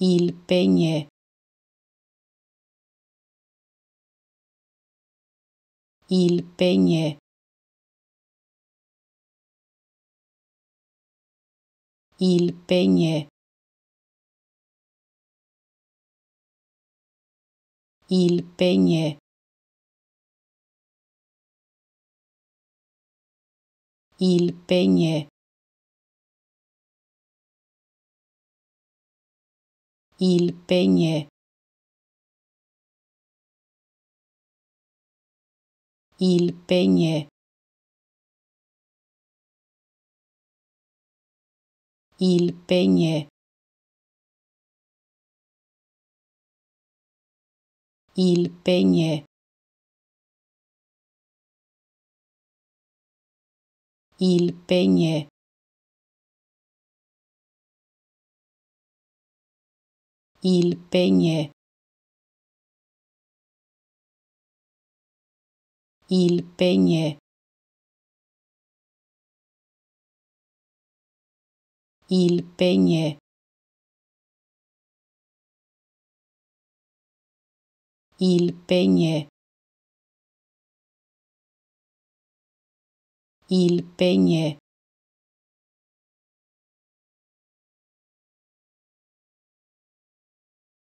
il peignet, il peignet, il peignet, il peignet. Il peignet. il peignet il peignet il peignet il peignet il peignet il peignet il peignet il peignet il peignet il peignet